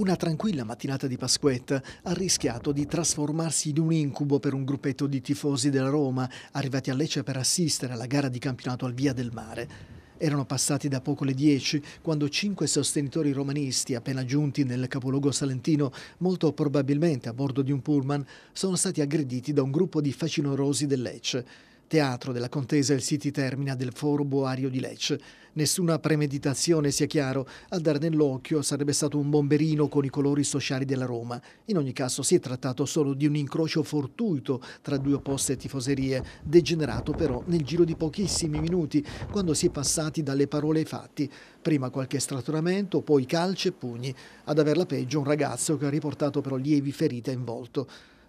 Una tranquilla mattinata di Pasquetta ha rischiato di trasformarsi in un incubo per un gruppetto di tifosi della Roma arrivati a Lecce per assistere alla gara di campionato al Via del Mare. Erano passati da poco le 10 quando cinque sostenitori romanisti appena giunti nel capoluogo salentino, molto probabilmente a bordo di un pullman, sono stati aggrediti da un gruppo di facinorosi del Lecce teatro della contesa il City Termina del Foro Boario di Lecce. Nessuna premeditazione, sia chiaro, a dar nell'occhio sarebbe stato un bomberino con i colori sociali della Roma. In ogni caso si è trattato solo di un incrocio fortuito tra due opposte tifoserie, degenerato però nel giro di pochissimi minuti, quando si è passati dalle parole ai fatti. Prima qualche straturamento, poi calci e pugni. Ad averla peggio un ragazzo che ha riportato però lievi ferite in volto.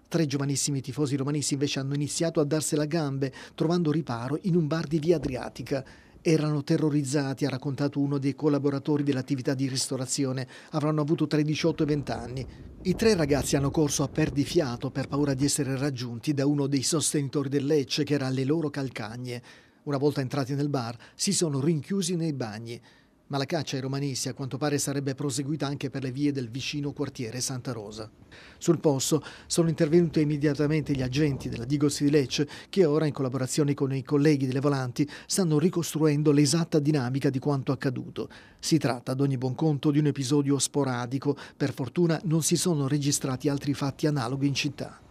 Tre giovanissimi tifosi romanisti invece hanno iniziato a darsela a gambe, trovando riparo in un bar di via Adriatica. Erano terrorizzati, ha raccontato uno dei collaboratori dell'attività di ristorazione. Avranno avuto tra i 18 e i 20 anni. I tre ragazzi hanno corso a perdifiato per paura di essere raggiunti da uno dei sostenitori del Lecce che era alle loro calcagne. Una volta entrati nel bar, si sono rinchiusi nei bagni ma la caccia ai romanisti a quanto pare sarebbe proseguita anche per le vie del vicino quartiere Santa Rosa. Sul posto sono intervenuti immediatamente gli agenti della Digos di Lecce che ora in collaborazione con i colleghi delle volanti stanno ricostruendo l'esatta dinamica di quanto accaduto. Si tratta ad ogni buon conto di un episodio sporadico, per fortuna non si sono registrati altri fatti analoghi in città.